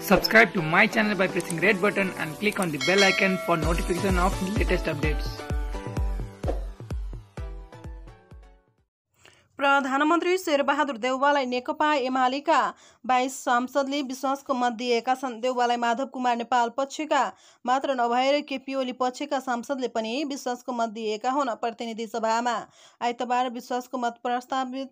Subscribe to my channel by pressing red button and click on the bell icon for notification of latest updates. प्रधानमन्त्री शेरबहादुर देउवालाई नेकपा एमालेका बाइस सांसदले विश्वासको मत दिएका छन् देउवालाई माधव कुमार नेपाल पक्षका मात्र नभएर केपी ओली पक्षका सांसदले पनि विश्वासको मत दिएका हुन् प्रतिनिधि सभामा आइतबार विश्वासको मत प्रस्तावित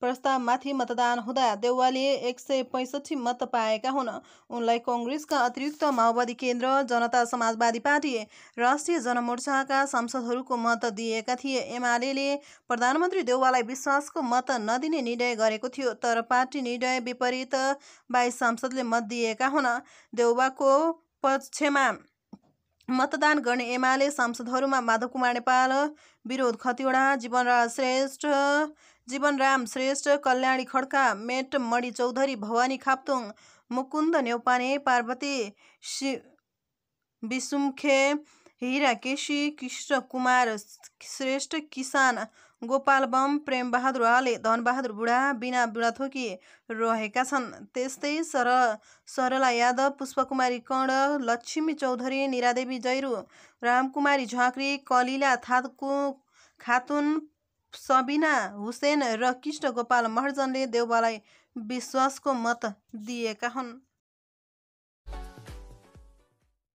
प्रस्तावमाथि मतदान हुँदा देउवाले एक सय पैँसठी मत पाएका हुन् उनलाई कङ्ग्रेसका अतिरिक्त माओवादी केन्द्र जनता समाजवादी पार्टी राष्ट्रिय जनमोर्चाका सांसदहरूको मत दिएका थिए एमाले प्रधानमन्त्री देउवालाई विश्वासको मत नदिने निर्णय गरेको थियो तर पार्टी निर्णय विपरीत बाइस सांसदले मत दिएका हुन् देउवाको पक्षमा मतदान गर्ने एमाले सांसदहरूमा माधव कुमार नेपाल विरोध खतिवडा जीवनराज श्रेष्ठ जीवनराम श्रेष्ठ कल्याणी खड्का मेट मणि चौधरी भवानी खाप्तुङ मुकुन्द न्यौपाने पार्वती शि विसुमखे हिरा केसी कृष्ण कुमार श्रेष्ठ किसान गोपाल बम प्रेम बहादुर आले धनबहादुर बुढा बिना बुढाथोकी रहेका छन् त्यस्तै सर सरला यादव पुष्पकुमारी कर्ण लक्ष्मी चौधरी निरादेवी जैरू रामकुमारी झाँक्री कलिला थातको खातुन सबिना हुसेन र कृष्ण गोपाल महर्जनले देउबालाई विश्वासको मत दिएका हुन्